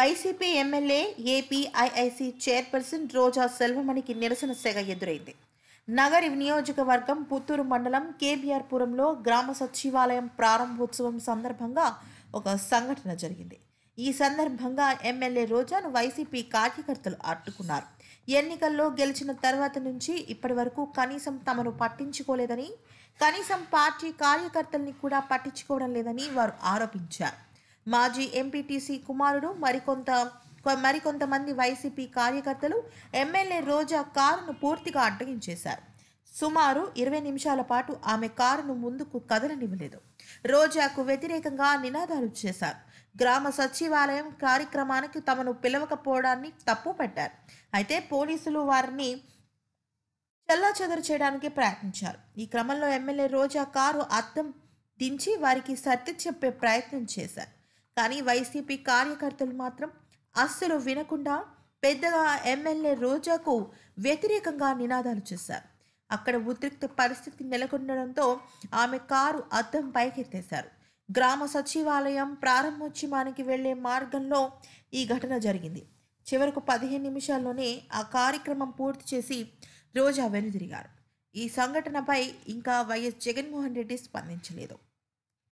YCP MLA APIIC chairperson Roja సెల్వమణికి నిరసన సెగ ఎదురైంది నగర నియోజకవర్గం పుత్తూరు మండలం కేబీఆర్పురంలో గ్రామ సచివాలయం ప్రారంభోత్సవం సందర్భంగా ఒక సంఘటన జరిగింది ఈ సందర్భంగా ఎమ్మెల్యే రోజాను వైసీపీ కార్యకర్తలు అడ్డుకున్నారు ఎన్నికల్లో గెలిచిన తర్వాత నుంచి ఇప్పటి వరకు కనీసం తమను పట్టించుకోలేదని కనీసం పార్టీ కార్యకర్తల్ని కూడా పట్టించుకోవడం లేదని వారు ఆరోపించారు మాజీ ఎంపీటీసీ కుమారుడు మరికొంత మరికొంతమంది వైసీపీ కార్యకర్తలు ఎమ్మెల్యే రోజా కారును పూర్తిగా అడ్డగించేశారు సుమారు ఇరవై నిమిషాల పాటు ఆమె కారును ముందుకు కదలనివ్వలేదు రోజాకు వ్యతిరేకంగా నినాదాలు చేశారు గ్రామ సచివాలయం కార్యక్రమానికి తమను పిలవకపోవడాన్ని తప్పు పెట్టారు అయితే పోలీసులు వారిని చెల్లా చెదరు చేయడానికి ప్రయత్నించారు ఈ క్రమంలో ఎమ్మెల్యే రోజా కారు అద్దం దించి వారికి సర్ది చెప్పే ప్రయత్నం చేశారు కానీ వైసీపీ కార్యకర్తలు మాత్రం అస్సలు వినకుండా పెద్దగా ఎమ్మెల్యే రోజాకు వ్యతిరేకంగా నినాదాలు చేశారు అక్కడ ఉద్రిక్త పరిస్థితి నెలకొనడంతో ఆమె కారు అద్దం పైకెత్తేశారు గ్రామ సచివాలయం ప్రారంభోత్సవానికి వెళ్లే మార్గంలో ఈ ఘటన జరిగింది చివరకు పదిహేను నిమిషాల్లోనే ఆ కార్యక్రమం పూర్తి చేసి రోజా వెనుదిరిగారు ఈ సంఘటనపై ఇంకా వైఎస్ జగన్మోహన్ రెడ్డి స్పందించలేదు